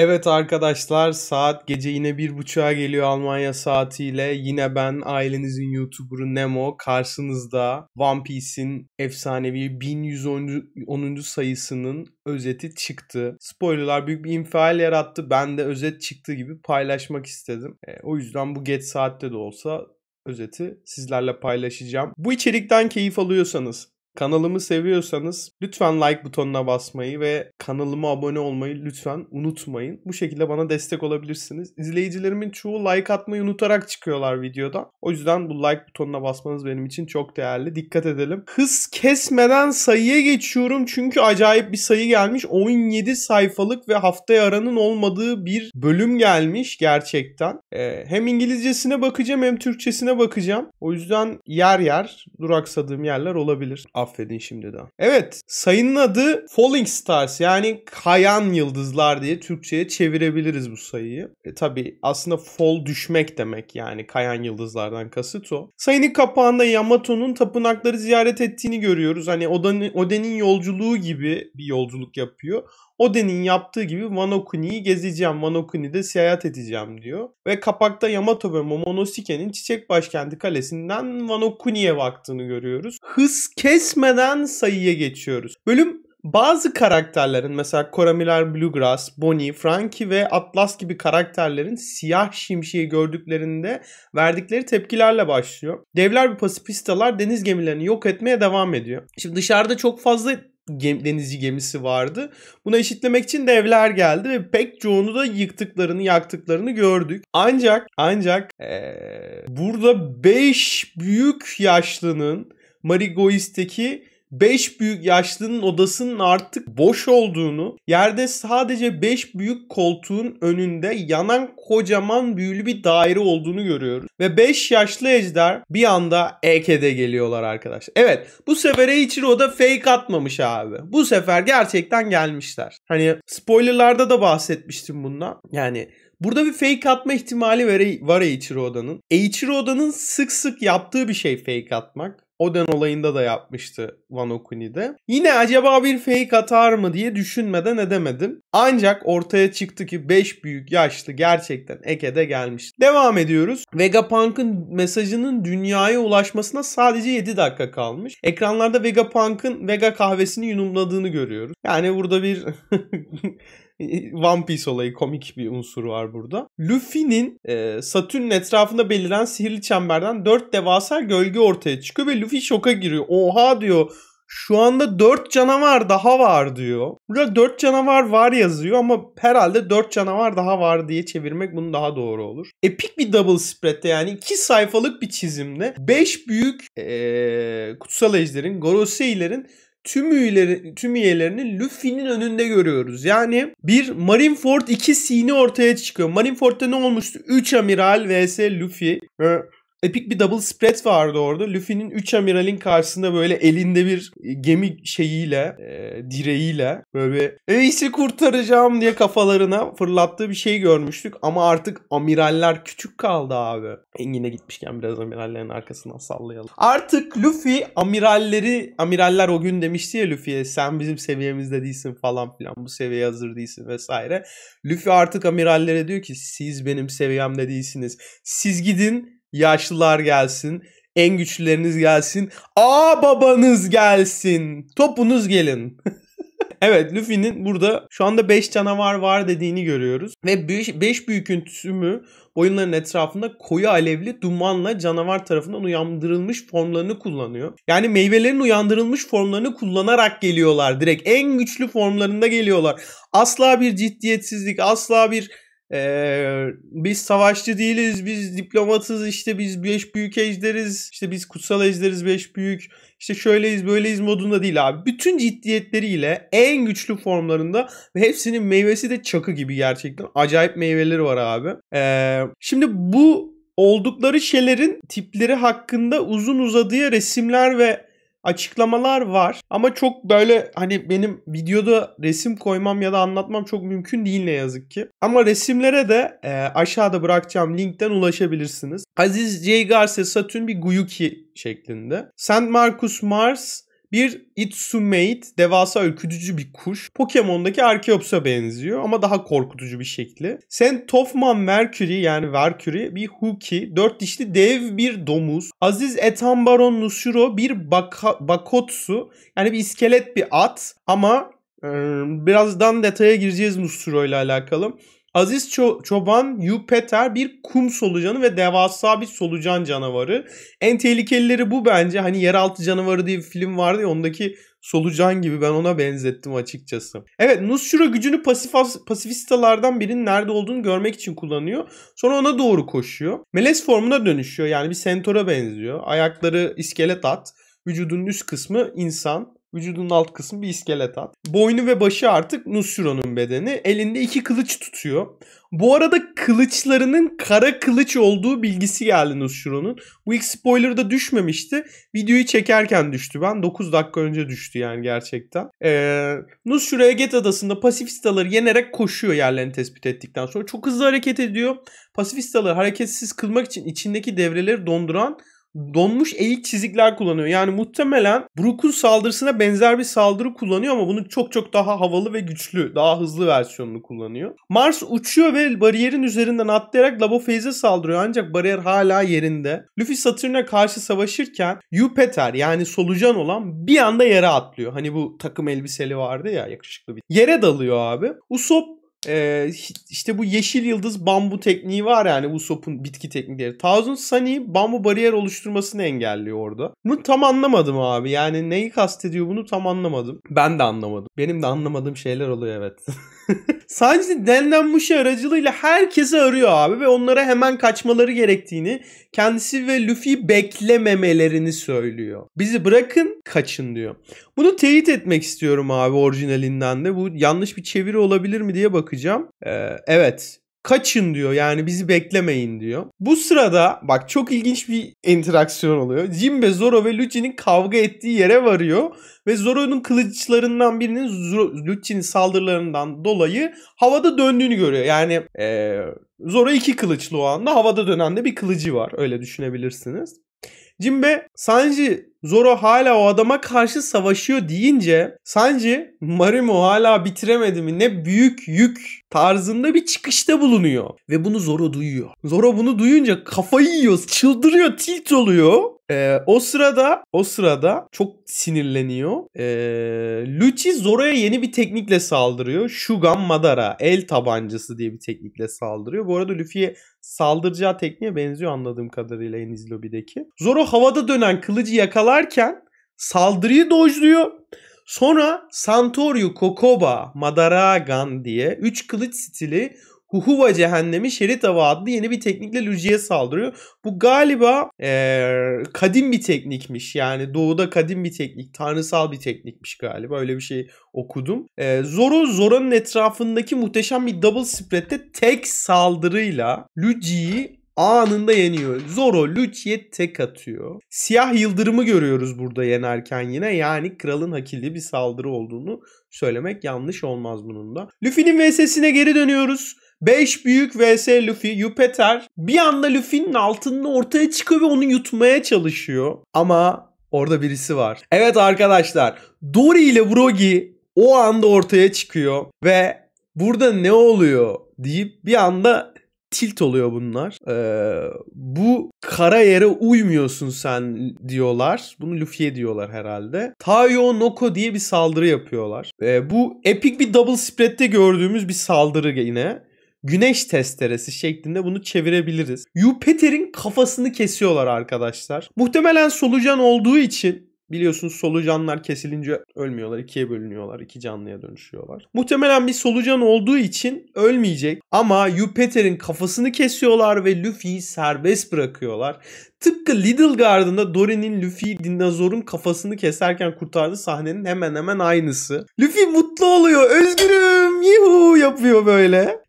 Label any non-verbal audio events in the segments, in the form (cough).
Evet arkadaşlar saat gece yine bir buçuğa geliyor Almanya saatiyle. Yine ben ailenizin YouTuber'ı Nemo karşınızda One Piece'in efsanevi 1110. sayısının özeti çıktı. Spoilerlar büyük bir infial yarattı. Ben de özet çıktığı gibi paylaşmak istedim. E, o yüzden bu geç saatte de olsa özeti sizlerle paylaşacağım. Bu içerikten keyif alıyorsanız Kanalımı seviyorsanız lütfen like butonuna basmayı ve kanalıma abone olmayı lütfen unutmayın. Bu şekilde bana destek olabilirsiniz. İzleyicilerimin çoğu like atmayı unutarak çıkıyorlar videoda. O yüzden bu like butonuna basmanız benim için çok değerli. Dikkat edelim. Hız kesmeden sayıya geçiyorum çünkü acayip bir sayı gelmiş. 17 sayfalık ve haftaya aranın olmadığı bir bölüm gelmiş gerçekten. Ee, hem İngilizcesine bakacağım hem Türkçesine bakacağım. O yüzden yer yer duraksadığım yerler olabilir affedin şimdiden. Evet sayının adı Falling Stars yani kayan yıldızlar diye Türkçe'ye çevirebiliriz bu sayıyı. E, tabii aslında fall düşmek demek yani kayan yıldızlardan kasıt o. Sayının kapağında Yamato'nun tapınakları ziyaret ettiğini görüyoruz. Hani Oden'in Oden yolculuğu gibi bir yolculuk yapıyor. Oden'in yaptığı gibi Wanokuni'yi gezeceğim, Wanokuni'de seyahat edeceğim diyor. Ve kapakta Yamato ve Momonosuke'nin Çiçek Başkenti Kalesi'nden Wanokuni'ye baktığını görüyoruz. Hız kes Kesmeden sayıya geçiyoruz. Bölüm bazı karakterlerin mesela Coramilar Bluegrass, Bonnie, Frankie ve Atlas gibi karakterlerin siyah şimşeği gördüklerinde verdikleri tepkilerle başlıyor. Devler ve pasifistalar deniz gemilerini yok etmeye devam ediyor. Şimdi dışarıda çok fazla gem, denizci gemisi vardı. Buna eşitlemek için devler geldi ve pek çoğunu da yıktıklarını yaktıklarını gördük. Ancak ancak ee, burada 5 büyük yaşlının Marigois'teki 5 büyük yaşlının odasının artık boş olduğunu, yerde sadece 5 büyük koltuğun önünde yanan kocaman büyülü bir daire olduğunu görüyoruz. Ve 5 yaşlı ejder bir anda EK'de geliyorlar arkadaşlar. Evet bu sefer Eiichiro da fake atmamış abi. Bu sefer gerçekten gelmişler. Hani spoilerlarda da bahsetmiştim bundan. Yani Burada bir fake atma ihtimali var Eiichiro Oda'nın. Eiichiro Oda'nın sık sık yaptığı bir şey fake atmak. Oden olayında da yapmıştı Van Okuni'de. Yine acaba bir fake atar mı diye düşünmeden edemedim. Ancak ortaya çıktı ki 5 büyük yaşlı gerçekten Eke'de gelmiş. Devam ediyoruz. Vegapunk'ın mesajının dünyaya ulaşmasına sadece 7 dakika kalmış. Ekranlarda Vegapunk'ın Vega kahvesini yunumladığını görüyoruz. Yani burada bir (laughs) (laughs) One Piece olayı komik bir unsuru var burada. Luffy'nin e, Satürn'ün etrafında beliren sihirli çemberden dört devasa gölge ortaya çıkıyor ve Luffy şoka giriyor. Oha diyor şu anda dört canavar daha var diyor. Burada dört canavar var yazıyor ama herhalde dört canavar daha var diye çevirmek bunun daha doğru olur. Epik bir double spread'te yani iki sayfalık bir çizimde beş büyük ee, kutsal ejderin, Gorosei'lerin tüm üyeleri, tüm üyelerini Luffy'nin önünde görüyoruz. Yani bir Marineford 2 sini ortaya çıkıyor. Marineford'da ne olmuştu? 3 amiral vs Luffy. Ve epik bir double spread vardı orada. Luffy'nin 3 amiralin karşısında böyle elinde bir e, gemi şeyiyle, e, direğiyle böyle reisi kurtaracağım diye kafalarına fırlattığı bir şey görmüştük. Ama artık amiraller küçük kaldı abi. Engin'e gitmişken biraz amirallerin arkasından sallayalım. Artık Luffy amiralleri, amiraller o gün demişti ya Luffy'ye sen bizim seviyemizde değilsin falan filan bu seviyeye hazır değilsin vesaire. Luffy artık amirallere diyor ki siz benim seviyemde değilsiniz. Siz gidin yaşlılar gelsin, en güçlüleriniz gelsin, a babanız gelsin, topunuz gelin. (laughs) evet Luffy'nin burada şu anda 5 canavar var dediğini görüyoruz. Ve 5 büyükün tümü oyunların etrafında koyu alevli dumanla canavar tarafından uyandırılmış formlarını kullanıyor. Yani meyvelerin uyandırılmış formlarını kullanarak geliyorlar direkt. En güçlü formlarında geliyorlar. Asla bir ciddiyetsizlik, asla bir ee, biz savaşçı değiliz, biz diplomatız, işte biz beş büyük ejderiz, işte biz kutsal ejderiz beş büyük, işte şöyleyiz böyleyiz modunda değil abi. Bütün ciddiyetleriyle en güçlü formlarında ve hepsinin meyvesi de çakı gibi gerçekten. Acayip meyveleri var abi. Ee, şimdi bu oldukları şeylerin tipleri hakkında uzun uzadıya resimler ve açıklamalar var ama çok böyle hani benim videoda resim koymam ya da anlatmam çok mümkün değil ne yazık ki. Ama resimlere de e, aşağıda bırakacağım linkten ulaşabilirsiniz. Aziz J. Garcia Satürn bir Guyuki şeklinde. Saint Marcus Mars bir Itsumate devasa ürkütücü bir kuş. Pokemon'daki arkeops'a benziyor ama daha korkutucu bir şekli. Saint Tofman Mercury yani Mercury bir Huki. Dört dişli dev bir domuz. Aziz Etambaron Nusuro bir baka, Bakotsu. Yani bir iskelet bir at ama e, birazdan detaya gireceğiz Nusuro ile alakalı. Aziz Ço- Çoban Yupeter bir kum solucanı ve devasa bir solucan canavarı. En tehlikelileri bu bence. Hani Yeraltı Canavarı diye bir film vardı ya ondaki solucan gibi ben ona benzettim açıkçası. Evet Nusra gücünü pasif pasifistalardan birinin nerede olduğunu görmek için kullanıyor. Sonra ona doğru koşuyor. Melez formuna dönüşüyor yani bir sentora benziyor. Ayakları iskelet at. Vücudunun üst kısmı insan. Vücudunun alt kısmı bir iskelet at. Boynu ve başı artık Nusro'nun bedeni. Elinde iki kılıç tutuyor. Bu arada kılıçlarının kara kılıç olduğu bilgisi geldi Nusro'nun. Bu ilk spoiler'da düşmemişti. Videoyu çekerken düştü ben. 9 dakika önce düştü yani gerçekten. Ee, Nusro Eget Adası'nda pasifistaları yenerek koşuyor yerlerini tespit ettikten sonra. Çok hızlı hareket ediyor. Pasifistaları hareketsiz kılmak için içindeki devreleri donduran donmuş eğik çizikler kullanıyor. Yani muhtemelen Brook'un saldırısına benzer bir saldırı kullanıyor ama bunu çok çok daha havalı ve güçlü, daha hızlı versiyonunu kullanıyor. Mars uçuyor ve bariyerin üzerinden atlayarak Labofeiz'e saldırıyor ancak bariyer hala yerinde. Luffy Satürn'e karşı savaşırken Yupeter yani solucan olan bir anda yere atlıyor. Hani bu takım elbiseli vardı ya yakışıklı bir. Yere dalıyor abi. Usopp ee, işte bu yeşil yıldız bambu tekniği var yani Usopp'un bitki teknikleri. Thousand Sunny bambu bariyer oluşturmasını engelliyor orada. Bunu tam anlamadım abi. Yani neyi kastediyor bunu tam anlamadım. Ben de anlamadım. Benim de anlamadığım şeyler oluyor evet. (laughs) Sanji denlenmişi aracılığıyla herkesi arıyor abi ve onlara hemen kaçmaları gerektiğini kendisi ve Luffy beklememelerini söylüyor. Bizi bırakın kaçın diyor. Bunu teyit etmek istiyorum abi orijinalinden de. Bu yanlış bir çeviri olabilir mi diye bakıyorum bakacağım. Ee, evet kaçın diyor yani bizi beklemeyin diyor. Bu sırada bak çok ilginç bir interaksiyon oluyor. Jimbe, Zoro ve Lucci'nin kavga ettiği yere varıyor ve Zoro'nun kılıçlarından birinin Lucci'nin saldırılarından dolayı havada döndüğünü görüyor. Yani ee, Zoro iki kılıçlı o anda havada dönen de bir kılıcı var öyle düşünebilirsiniz. Jinbe Sanji Zoro hala o adama karşı savaşıyor deyince Sanji Marimo hala bitiremedi mi ne büyük yük tarzında bir çıkışta bulunuyor. Ve bunu Zoro duyuyor. Zoro bunu duyunca kafayı yiyor, çıldırıyor, tilt oluyor. Ee, o sırada o sırada çok sinirleniyor. Ee, Lucci Zoro'ya yeni bir teknikle saldırıyor. Shugan Madara el tabancası diye bir teknikle saldırıyor. Bu arada Luffy'ye saldıracağı tekniğe benziyor anladığım kadarıyla Enies Lobby'deki. Zoro havada dönen kılıcı yakalarken saldırıyı dojluyor. Sonra Santorio, Kokoba, Madara, Gan diye 3 kılıç stili Huhuva cehennemi şerit Şeritava adlı yeni bir teknikle Luci'ye saldırıyor. Bu galiba e, kadim bir teknikmiş. Yani doğuda kadim bir teknik. Tanrısal bir teknikmiş galiba. Öyle bir şey okudum. E, Zoro Zoro'nun etrafındaki muhteşem bir double spread'te tek saldırıyla Luci'yi anında yeniyor. Zoro Luci'ye tek atıyor. Siyah yıldırımı görüyoruz burada yenerken yine. Yani kralın hakili bir saldırı olduğunu söylemek yanlış olmaz bunun da. Luffy'nin VS'sine geri dönüyoruz. 5 büyük vs Luffy, Jupiter bir anda Luffy'nin altının ortaya çıkıyor ve onu yutmaya çalışıyor. Ama orada birisi var. Evet arkadaşlar Dory ile Brogi o anda ortaya çıkıyor ve burada ne oluyor deyip bir anda tilt oluyor bunlar. Ee, bu kara yere uymuyorsun sen diyorlar. Bunu Luffy'ye diyorlar herhalde. Taiyo Noko diye bir saldırı yapıyorlar. Ee, bu epik bir double spread'te gördüğümüz bir saldırı yine güneş testeresi şeklinde bunu çevirebiliriz. Yupeter'in kafasını kesiyorlar arkadaşlar. Muhtemelen solucan olduğu için Biliyorsunuz solucanlar kesilince ölmüyorlar. ikiye bölünüyorlar. iki canlıya dönüşüyorlar. Muhtemelen bir solucan olduğu için ölmeyecek. Ama Jupiter'in kafasını kesiyorlar ve Luffy'yi serbest bırakıyorlar. Tıpkı Little Garden'da Dory'nin Luffy dinozorun kafasını keserken kurtardığı sahnenin hemen hemen aynısı. Luffy mutlu oluyor. Özgürüm.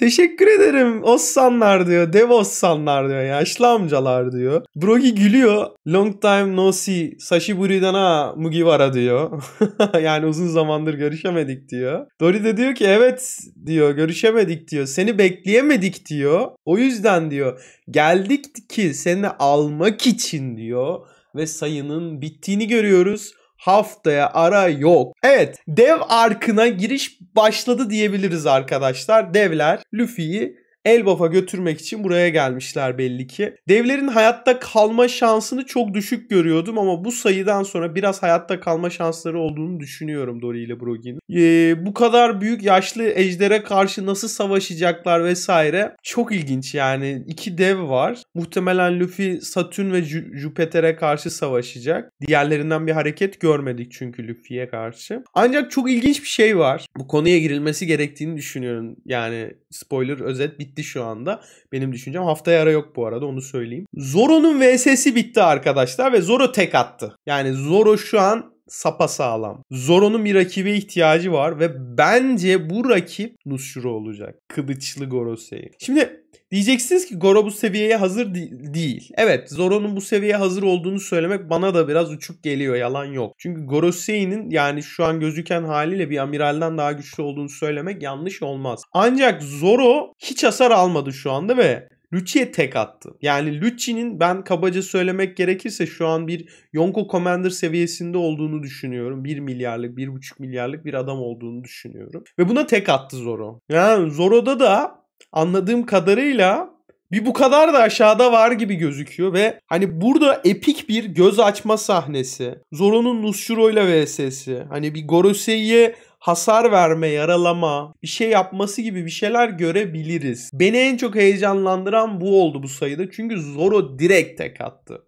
Teşekkür ederim. Ossanlar diyor. Dev Ossanlar diyor. Yaşlı amcalar diyor. Brogi gülüyor. Long time no see. Sashi Buridana Mugiwara diyor. (laughs) yani uzun zamandır görüşemedik diyor. Dori de diyor ki evet diyor. Görüşemedik diyor. Seni bekleyemedik diyor. O yüzden diyor. Geldik ki seni almak için diyor. Ve sayının bittiğini görüyoruz haftaya ara yok. Evet dev arkına giriş başladı diyebiliriz arkadaşlar. Devler Luffy'yi Elbaf'a götürmek için buraya gelmişler belli ki. Devlerin hayatta kalma şansını çok düşük görüyordum ama bu sayıdan sonra biraz hayatta kalma şansları olduğunu düşünüyorum Dory ile Brogy'nin. Ee, bu kadar büyük yaşlı ejdere karşı nasıl savaşacaklar vesaire çok ilginç yani. iki dev var. Muhtemelen Luffy Satürn ve Jupiter'e karşı savaşacak. Diğerlerinden bir hareket görmedik çünkü Luffy'ye karşı. Ancak çok ilginç bir şey var. Bu konuya girilmesi gerektiğini düşünüyorum. Yani spoiler özet bir gitti şu anda. Benim düşüncem haftaya ara yok bu arada onu söyleyeyim. Zoro'nun VS'si bitti arkadaşlar ve Zoro tek attı. Yani Zoro şu an sapa sağlam. Zoro'nun bir rakibe ihtiyacı var ve bence bu rakip Nusro olacak. Kılıçlı Gorosei. Şimdi diyeceksiniz ki Goro bu seviyeye hazır de- değil. Evet Zoro'nun bu seviyeye hazır olduğunu söylemek bana da biraz uçuk geliyor yalan yok. Çünkü Gorosei'nin yani şu an gözüken haliyle bir amiralden daha güçlü olduğunu söylemek yanlış olmaz. Ancak Zoro hiç hasar almadı şu anda ve Lucci'ye tek attı. Yani Lucci'nin ben kabaca söylemek gerekirse şu an bir Yonko Commander seviyesinde olduğunu düşünüyorum. 1 milyarlık, 1,5 milyarlık bir adam olduğunu düşünüyorum. Ve buna tek attı Zoro. Yani Zoro'da da anladığım kadarıyla bir bu kadar da aşağıda var gibi gözüküyor ve hani burada epik bir göz açma sahnesi. Zoro'nun Nusjuro ile vs'si. Hani bir Gorosei'ye hasar verme, yaralama, bir şey yapması gibi bir şeyler görebiliriz. Beni en çok heyecanlandıran bu oldu bu sayıda. Çünkü Zoro direkt tek attı.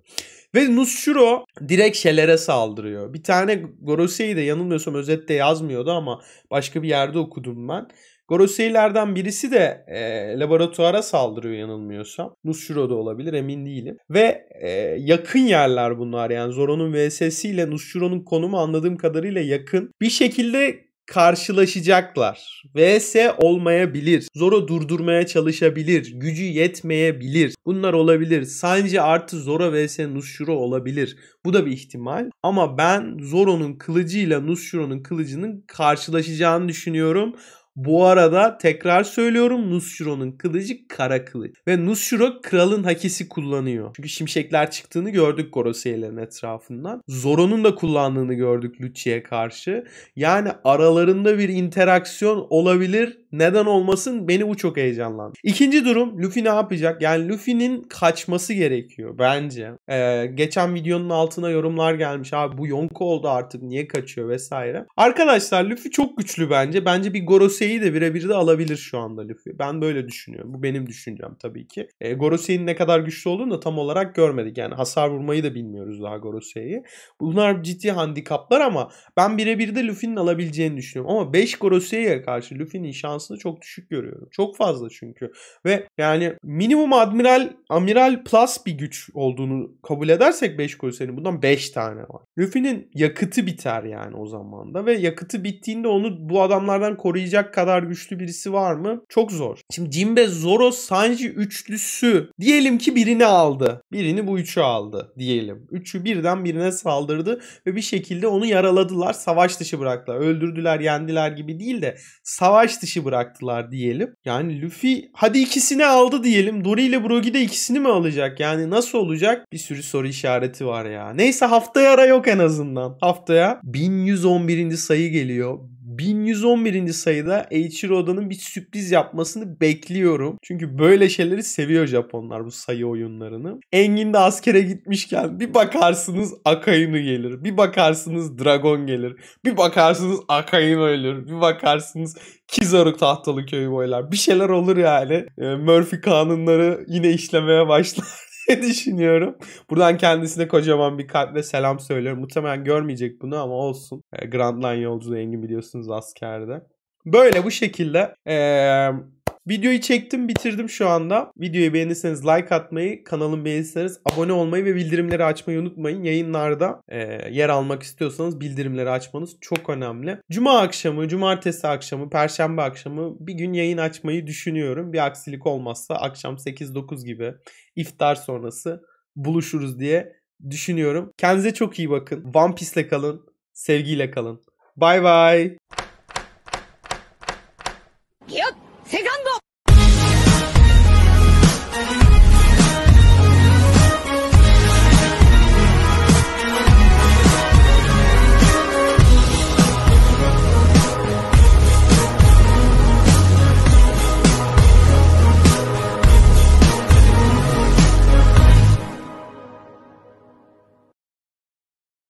Ve Nusshiro direkt şelere saldırıyor. Bir tane Gorosei'yi de yanılmıyorsam özette yazmıyordu ama başka bir yerde okudum ben. Goroseylerden birisi de e, laboratuvara saldırıyor yanılmıyorsam. da olabilir emin değilim. Ve e, yakın yerler bunlar yani Zoro'nun VS'si ile Nushiro'nun konumu anladığım kadarıyla yakın. Bir şekilde karşılaşacaklar. VS olmayabilir. Zoro durdurmaya çalışabilir. Gücü yetmeyebilir. Bunlar olabilir. Sence artı Zoro vs Nusshiro olabilir. Bu da bir ihtimal. Ama ben Zoro'nun kılıcıyla Nushiro'nun kılıcının karşılaşacağını düşünüyorum. Bu arada tekrar söylüyorum Nusşuro'nun kılıcı kara kılıç. Ve Nusşuro kralın hakisi kullanıyor. Çünkü şimşekler çıktığını gördük Gorosei'lerin etrafından. Zoro'nun da kullandığını gördük Lucci'ye karşı. Yani aralarında bir interaksiyon olabilir neden olmasın? Beni bu çok heyecanlandı. İkinci durum Luffy ne yapacak? Yani Luffy'nin kaçması gerekiyor bence. Ee, geçen videonun altına yorumlar gelmiş. Abi bu Yonko oldu artık niye kaçıyor vesaire. Arkadaşlar Luffy çok güçlü bence. Bence bir Gorosei'yi de birebir de alabilir şu anda Luffy. Ben böyle düşünüyorum. Bu benim düşüncem tabii ki. Ee, Gorosei'nin ne kadar güçlü olduğunu da tam olarak görmedik. Yani hasar vurmayı da bilmiyoruz daha Gorosei'yi. Bunlar ciddi handikaplar ama ben birebir de Luffy'nin alabileceğini düşünüyorum. Ama 5 Gorosei'ye karşı Luffy'nin şansı performansını çok düşük görüyorum. Çok fazla çünkü. Ve yani minimum admiral amiral plus bir güç olduğunu kabul edersek 5 Koysen'in bundan 5 tane var. Luffy'nin yakıtı biter yani o zaman da ve yakıtı bittiğinde onu bu adamlardan koruyacak kadar güçlü birisi var mı? Çok zor. Şimdi Jinbe, Zoro, Sanji üçlüsü diyelim ki birini aldı. Birini bu üçü aldı diyelim. Üçü birden birine saldırdı ve bir şekilde onu yaraladılar. Savaş dışı bıraktılar. Öldürdüler, yendiler gibi değil de savaş dışı bıraktılar bıraktılar diyelim. Yani Luffy hadi ikisini aldı diyelim. Dory ile Brogi de ikisini mi alacak? Yani nasıl olacak? Bir sürü soru işareti var ya. Neyse haftaya ara yok en azından. Haftaya 1111. sayı geliyor. 1111. sayıda Eiichiro Oda'nın bir sürpriz yapmasını bekliyorum. Çünkü böyle şeyleri seviyor Japonlar bu sayı oyunlarını. Engin de askere gitmişken bir bakarsınız Akainu gelir. Bir bakarsınız Dragon gelir. Bir bakarsınız Akainu ölür. Bir bakarsınız Kizaru tahtalı köyü boylar. Bir şeyler olur yani. Ee, Murphy kanunları yine işlemeye başlar. (laughs) (laughs) düşünüyorum. Buradan kendisine kocaman bir ve selam söylüyorum. Muhtemelen görmeyecek bunu ama olsun. E, Grand Line yolculuğu Engin biliyorsunuz askerde. Böyle bu şekilde ee, Videoyu çektim bitirdim şu anda. Videoyu beğendiyseniz like atmayı, kanalımı beğenirseniz abone olmayı ve bildirimleri açmayı unutmayın. Yayınlarda e, yer almak istiyorsanız bildirimleri açmanız çok önemli. Cuma akşamı, cumartesi akşamı, perşembe akşamı bir gün yayın açmayı düşünüyorum. Bir aksilik olmazsa akşam 8-9 gibi iftar sonrası buluşuruz diye düşünüyorum. Kendinize çok iyi bakın. One Piece'le kalın. Sevgiyle kalın. Bay bay. Yep. セカンド